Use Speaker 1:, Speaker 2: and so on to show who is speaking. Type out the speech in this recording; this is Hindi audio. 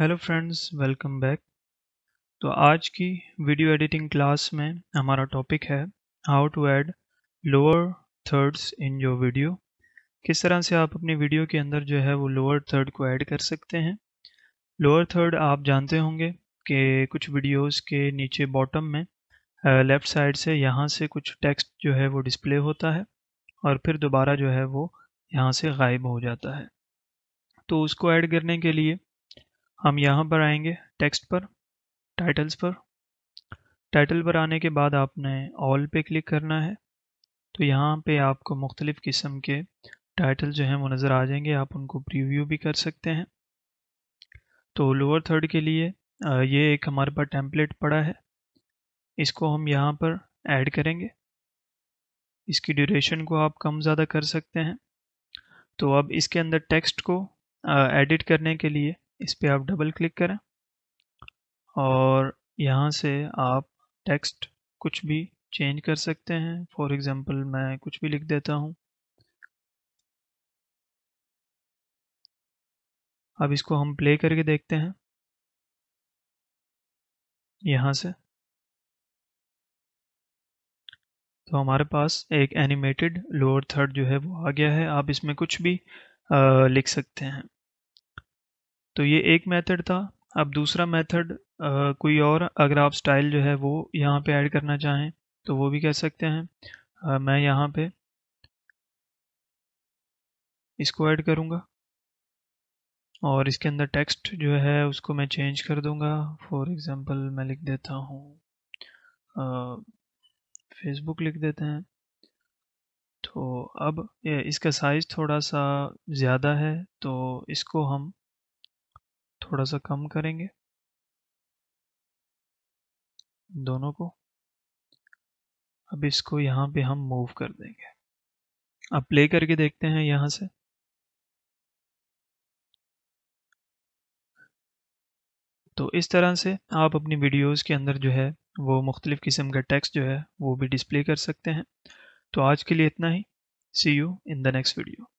Speaker 1: हेलो फ्रेंड्स वेलकम बैक तो आज की वीडियो एडिटिंग क्लास में हमारा टॉपिक है how to add lower thirds in your video किस तरह से आप अपनी वीडियो के अंदर जो है वो लोअर थर्ड को ऐड कर सकते हैं लोअर थर्ड आप जानते होंगे कि कुछ वीडियोस के नीचे बॉटम में लेफ़्ट साइड से यहाँ से कुछ टेक्स्ट जो है वो डिस्प्ले होता है और फिर दोबारा जो है वो यहाँ से गायब हो जाता है तो उसको ऐड करने के लिए हम यहाँ पर आएंगे टेक्स्ट पर टाइटल्स पर टाइटल पर आने के बाद आपने ऑल पे क्लिक करना है तो यहाँ पे आपको मुख्तलिफ़ किस्म के टाइटल जो हैं वो नज़र आ जाएंगे आप उनको प्रीव्यू भी कर सकते हैं तो लोअर थर्ड के लिए ये एक हमारे पास टेम्पलेट पड़ा है इसको हम यहाँ पर ऐड करेंगे इसकी ड्यूरेशन को आप कम ज़्यादा कर सकते हैं तो अब इसके अंदर टेक्स्ट को एडिट करने के लिए इस पर आप डबल क्लिक करें और यहाँ से आप टेक्स्ट कुछ भी चेंज कर सकते हैं फॉर एग्ज़ाम्पल मैं
Speaker 2: कुछ भी लिख देता हूँ अब इसको हम प्ले करके देखते हैं यहाँ से तो हमारे पास एक
Speaker 1: एनिमेटेड लोअर थर्ड जो है वो आ गया है आप इसमें कुछ भी आ, लिख सकते हैं तो ये एक मेथड था अब दूसरा मेथड कोई और अगर आप स्टाइल जो है वो यहाँ पे ऐड करना चाहें तो वो भी कह सकते हैं आ, मैं यहाँ पे इसको ऐड करूँगा और इसके अंदर टेक्स्ट जो है उसको मैं चेंज कर दूँगा फॉर एग्ज़ाम्पल मैं लिख देता हूँ फेसबुक लिख देते हैं तो अब इसका साइज़ थोड़ा सा ज़्यादा है तो इसको
Speaker 2: हम थोड़ा सा कम करेंगे दोनों को अब इसको यहाँ पे हम मूव कर देंगे अब प्ले करके देखते हैं यहां से तो इस तरह से आप अपनी वीडियोस
Speaker 1: के अंदर जो है वो मुख्तलिफ़ किस्म का टेक्स्ट जो है वो भी डिस्प्ले कर सकते हैं तो आज के लिए इतना ही see you in the next video